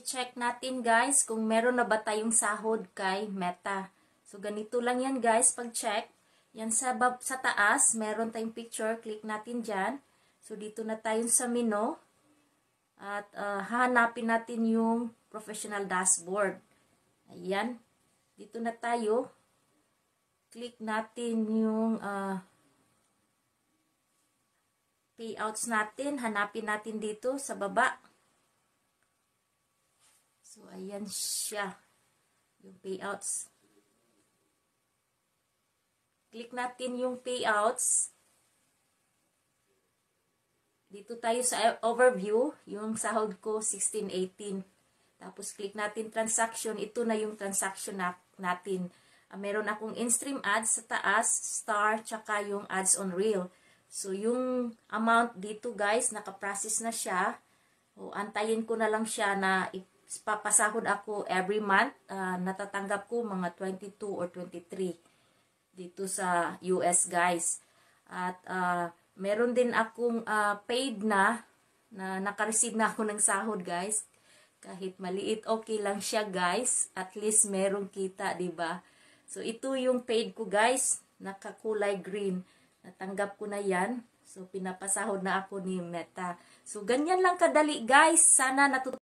check natin guys kung meron na ba tayong sahod kay Meta. So ganito lang yan guys pag check. Yan sa, sa taas, meron tayong picture. Click natin dyan. So dito na tayo sa menu. At uh, hahanapin natin yung professional dashboard. Ayan. Dito na tayo. Click natin yung uh, payouts natin. Hanapin natin dito sa baba. So, ayan siya. Yung payouts. Click natin yung payouts. Dito tayo sa overview. Yung sahod ko, 1618. Tapos, click natin transaction. Ito na yung transaction na, natin. Ah, meron akong in-stream ads sa taas, star, tsaka yung ads on reel. So, yung amount dito guys, nakaprocess na siya. O, antayin ko na lang siya na papasahod ako every month. Uh, natatanggap ko mga 22 or 23 dito sa US guys. At uh, meron din akong uh, paid na, na nakareceive na ako ng sahod guys. Kahit maliit, okay lang siya guys. At least merong kita, ba diba? So ito yung paid ko guys. Nakakulay green. Natanggap ko na yan. So pinapasahod na ako ni Meta. So ganyan lang kadali guys. Sana natutunan.